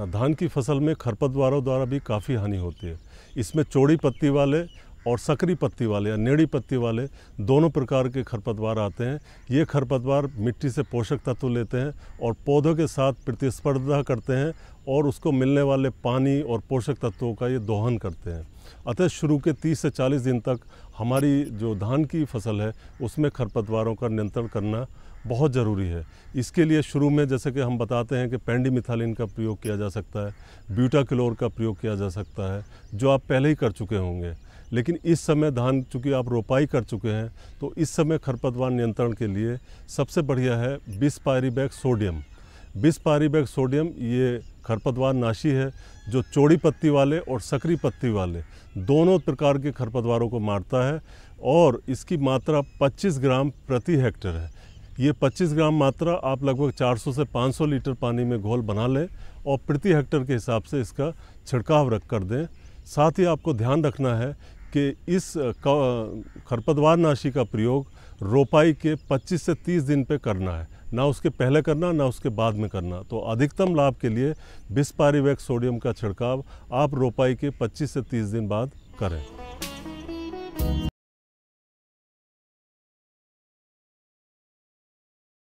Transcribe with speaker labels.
Speaker 1: धान
Speaker 2: की फसल में खरपतवारों द्वारा भी काफ़ी हानि होती है इसमें चौड़ी पत्ती वाले और सकरी पत्ती वाले या नेड़ी पत्ती वाले दोनों प्रकार के खरपतवार आते हैं ये खरपतवार मिट्टी से पोषक तत्व लेते हैं और पौधों के साथ प्रतिस्पर्धा करते हैं और उसको मिलने वाले पानी और पोषक तत्वों का ये दोहन करते हैं अतः शुरू के 30 से 40 दिन तक हमारी जो धान की फसल है उसमें खरपतवारों का नियंत्रण करना बहुत ज़रूरी है इसके लिए शुरू में जैसे कि हम बताते हैं कि पेंडी मिथालिन का प्रयोग किया जा सकता है ब्यूटा क्लोर का प्रयोग किया जा सकता है जो आप पहले ही कर चुके होंगे लेकिन इस समय धान चूँकि आप रोपाई कर चुके हैं तो इस समय खरपतवार नियंत्रण के लिए सबसे बढ़िया है bispyribac sodium bispyribac sodium ये खरपतवार नाशी है जो चौड़ी पत्ती वाले और सकरी पत्ती वाले दोनों प्रकार के खरपतवारों को मारता है और इसकी मात्रा 25 ग्राम प्रति हेक्टर है ये 25 ग्राम मात्रा आप लगभग 400 से 500 लीटर पानी में घोल बना लें और प्रति हेक्टर के हिसाब से इसका छिड़काव रख कर दें साथ ही आपको ध्यान रखना है कि इस खरपतवार नाशी का प्रयोग रोपाई के 25 से 30 दिन पे करना है ना उसके पहले करना ना उसके बाद में करना तो अधिकतम लाभ के लिए बिस्पारीवैक्स सोडियम का छिड़काव आप रोपाई के 25 से 30 दिन बाद करें